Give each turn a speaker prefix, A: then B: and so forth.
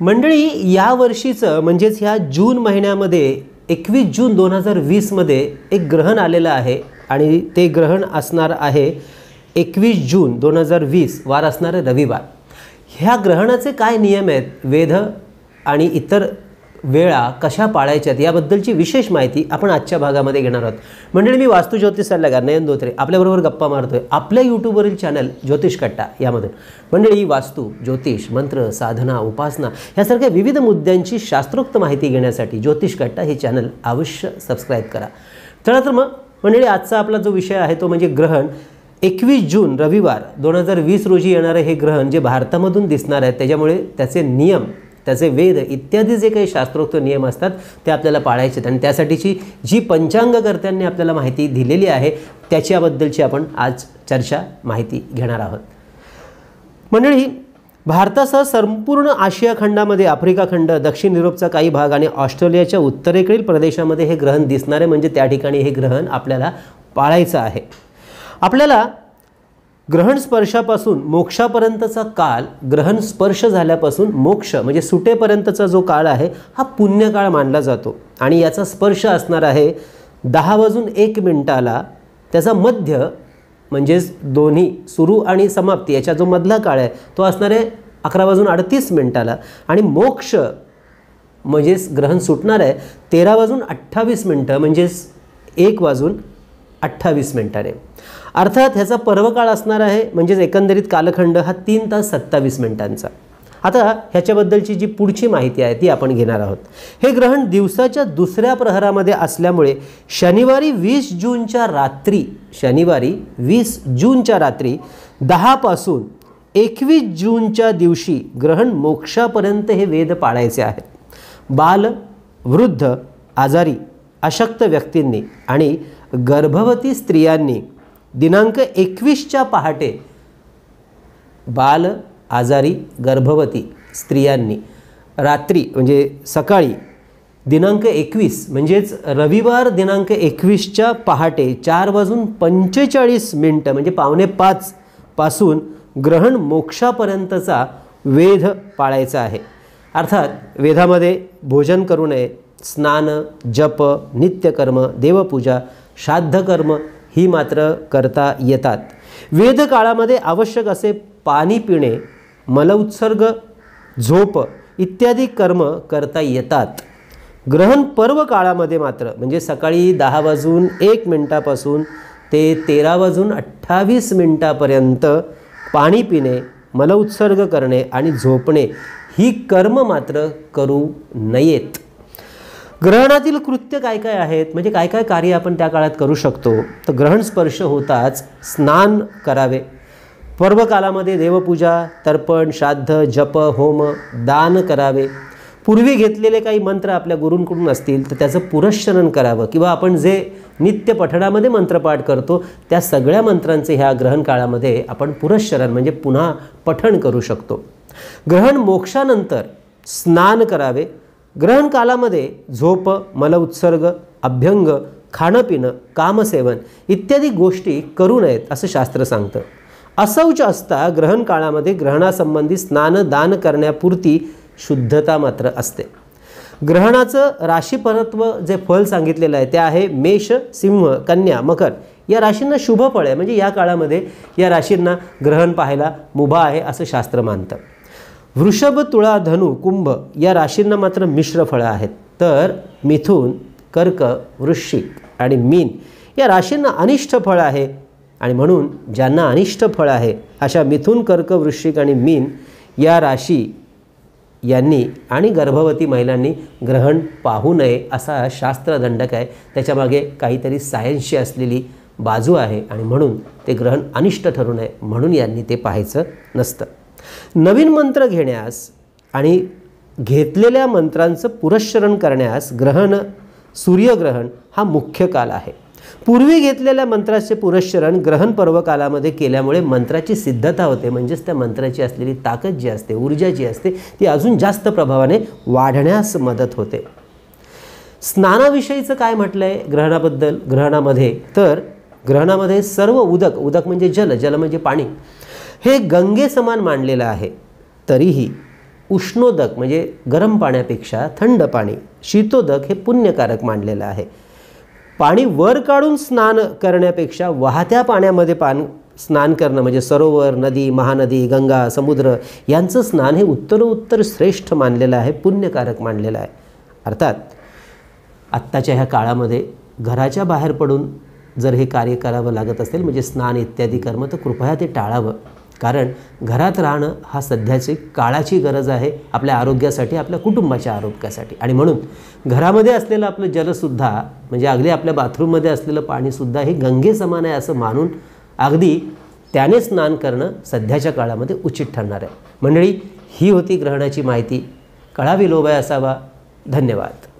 A: मंडळी या वर्षीचं म्हणजेच ह्या जून महिन्यामध्ये एकवीस जून दोन हजार वीसमध्ये एक ग्रहण आलेलं आहे आणि ते ग्रहण असणार आहे एकवीस जून दोन हजार वीस वार असणारे रविवार ह्या ग्रहणाचे काय नियम आहेत वेध आणि इतर वेळा कशा पाळायच्यात याबद्दलची विशेष माहिती आपण आजच्या भागामध्ये घेणार आहोत म्हणजे मी वास्तू ज्योतिष सल्लागार नयन धोत्रे आपल्याबरोबर गप्पा मारतोय आपल्या यूट्यूबवरील चॅनल ज्योतिष कट्टा यामधून मंडळी वास्तू ज्योतिष मंत्र साधना उपासना यासारख्या विविध मुद्द्यांची शास्त्रोक्त माहिती घेण्यासाठी ज्योतिष कट्टा हे चॅनल अवश्य सबस्क्राईब करा चला तर मग मंडळी आजचा आपला जो विषय आहे तो म्हणजे ग्रहण एकवीस जून रविवार दोन हजार वीस रोजी येणारं हे ग्रहण जे भारतामधून दिसणार आहे त्याच्यामुळे त्याचे नियम त्याचे वेद इत्यादी जे काही शास्त्रोक्त नियम असतात ते आपल्याला पाळायचे आहेत आणि त्यासाठीची जी पंचांगकर्त्यांनी आपल्याला माहिती दिलेली आहे त्याच्याबद्दलची आपण आज चर्चा माहिती घेणार आहोत मंडळी भारतासह संपूर्ण आशिया खंडामध्ये आफ्रिका खंड दक्षिण युरोपचा काही भाग आणि ऑस्ट्रेलियाच्या उत्तरेकडील प्रदेशामध्ये हे ग्रहण दिसणारे म्हणजे त्या ठिकाणी हे ग्रहण आपल्याला पाळायचं आहे आपल्याला ग्रहण स्पर्शापासून मोक्षापर्यंतचा काल ग्रहण स्पर्श झाल्यापासून मोक्ष म्हणजे सुटेपर्यंतचा जो काळ आहे हा पुण्यकाळ मानला जातो आणि याचा स्पर्श असणार आहे दहा वाजून एक मिनटाला त्याचा मध्य म्हणजेच दोन्ही सुरू आणि समाप्ती याचा जो मधला काळ आहे तो असणार आहे अकरा वाजून अडतीस मिनटाला आणि मोक्ष म्हणजेच ग्रहण सुटणार आहे तेरा वाजून अठ्ठावीस मिनटं म्हणजेच एक वाजून अठ्ठावीस मिनिटाने अर्थात ह्याचा पर्वकाळ असणार आहे म्हणजेच एकंदरीत कालखंड हा तीन तास सत्तावीस मिनिटांचा आता ह्याच्याबद्दलची जी पुढची माहिती आहे ती आपण घेणार आहोत हे ग्रहण दिवसाच्या दुसऱ्या प्रहरामध्ये असल्यामुळे शनिवारी वीस जूनच्या रात्री शनिवारी वीस जूनच्या रात्री दहापासून एकवीस जूनच्या दिवशी ग्रहण मोक्षापर्यंत हे वेद पाळायचे आहेत बाल वृद्ध आजारी अशक्त व्यक्तींनी आणि गर्भवती स्त्रियांनी दिनांक एकवीसच्या पहाटे बाल आजारी गर्भवती स्त्रियांनी रात्री म्हणजे सकाळी दिनांक एकवीस म्हणजेच रविवार दिनांक एकवीसच्या पहाटे चार वाजून पंचेचाळीस मिनटं म्हणजे पावणे पाच पासून ग्रहण मोक्षापर्यंतचा वेध पाळायचा आहे अर्थात वेधामध्ये भोजन करू नये स्नान जप नित्यकर्म देवपूजा कर्म ही मात्र करता येतात वेदकाळामध्ये आवश्यक असे पाणी पिणे मलउत्सर्ग झोप इत्यादी कर्म करता येतात ग्रहण पर्व काळामध्ये मात्र म्हणजे सकाळी दहा वाजून एक मिनटापासून ते तेरा वाजून अठ्ठावीस मिनटापर्यंत पाणी पिणे मलउत्सर्ग करणे आणि झोपणे ही कर्म मात्र करू नयेत ग्रहणातील कृत्य काय काय आहेत म्हणजे काय काय कार्य आपण त्या काळात करू शकतो तर ग्रहण स्पर्श होताच स्नान करावे पर्व देवपूजा तर्पण श्राद्ध जप होम दान करावे पूर्वी घेतलेले काही मंत्र आपल्या गुरूंकडून असतील तर त्याचं पुरश्चरण करावं किंवा आपण जे नित्य पठणामध्ये मंत्रपाठ करतो त्या सगळ्या मंत्रांचे ह्या ग्रहण काळामध्ये आपण पुरश्चरण म्हणजे पुन्हा पठण करू शकतो ग्रहण मोक्षानंतर स्नान करावे ग्रहण कालामध्ये झोप मलउत्सर्ग अभ्यंग खाणंपिणं कामसेवन इत्यादी गोष्टी करू नयेत असं शास्त्र सांगतं असौच असता ग्रहण काळामध्ये ग्रहणासंबंधी स्नान दान करण्यापुरती शुद्धता मात्र असते ग्रहणाचं राशीपरत्व जे फल सांगितलेलं आहे ते आहे मेष सिंह कन्या मकर या राशींना शुभ फळ आहे म्हणजे या काळामध्ये या राशींना ग्रहण पाहायला मुभा आहे असं शास्त्र मानतं वृषभ तुळा धनु कुंभ या राशींना मात्र मिश्र फळं आहेत तर मिथून कर्क वृश्चिक आणि मीन या राशींना अनिष्ट फळ आहे आणि म्हणून ज्यांना अनिष्ट फळ आहे अशा मिथून कर्क वृश्चिक आणि मीन या राशी यांनी आणि गर्भवती महिलांनी ग्रहण पाहू नये असा शास्त्रदंडक आहे त्याच्यामागे काहीतरी सायन्सची असलेली बाजू आहे आणि म्हणून ते ग्रहण अनिष्ट ठरू नये म्हणून यांनी ते पाहायचं नसतं नवीन मंत्र घेण्यास आणि घेतलेल्या मंत्रांचं पुरश्चरण करण्यास ग्रहण सूर्यग्रहण हा मुख्य काल आहे पूर्वी घेतलेल्या मंत्राचे पुरश्चरण ग्रहण पर्व कालामध्ये केल्यामुळे मंत्राची सिद्धता होते म्हणजेच त्या मंत्राची असलेली ताकद जी असते ऊर्जा जी असते ती अजून जास्त प्रभावाने वाढण्यास मदत होते स्नानाविषयीचं काय म्हटलं आहे ग्रहणाबद्दल ग्रहणामध्ये तर ग्रहणामध्ये सर्व उदक उदक म्हणजे जल जल म्हणजे पाणी हे गंगे समान मांडलेलं आहे तरीही उष्णोदक म्हणजे गरम पाण्यापेक्षा थंड पाणी शीतोदक हे पुण्यकारक मांडलेलं आहे पाणी वर काढून स्नान करण्यापेक्षा वाहत्या पाण्यामध्ये पान स्नान करणं म्हणजे सरोवर नदी महानदी गंगा समुद्र यांचं स्नान हे उत्तरोत्तर श्रेष्ठ मानलेलं आहे पुण्यकारक मानलेलं आहे अर्थात आत्ताच्या ह्या काळामध्ये घराच्या बाहेर पडून जर हे कार्य करावं लागत असेल म्हणजे स्नान इत्यादी कर्म तर कृपया ते टाळावं कारण घरात राहणं हा सध्याची काळाची गरज आहे आपल्या आरोग्यासाठी आपल्या कुटुंबाच्या आरोग्यासाठी आणि म्हणून घरामध्ये असलेलं आपलं जलसुद्धा म्हणजे अगदी आपल्या बाथरूममध्ये असलेलं पाणीसुद्धा हे गंगे समान आहे असं मानून अगदी त्याने स्नान करणं सध्याच्या काळामध्ये उचित ठरणार आहे मंडळी ही होती ग्रहणाची माहिती कळावी लोभय असावा धन्यवाद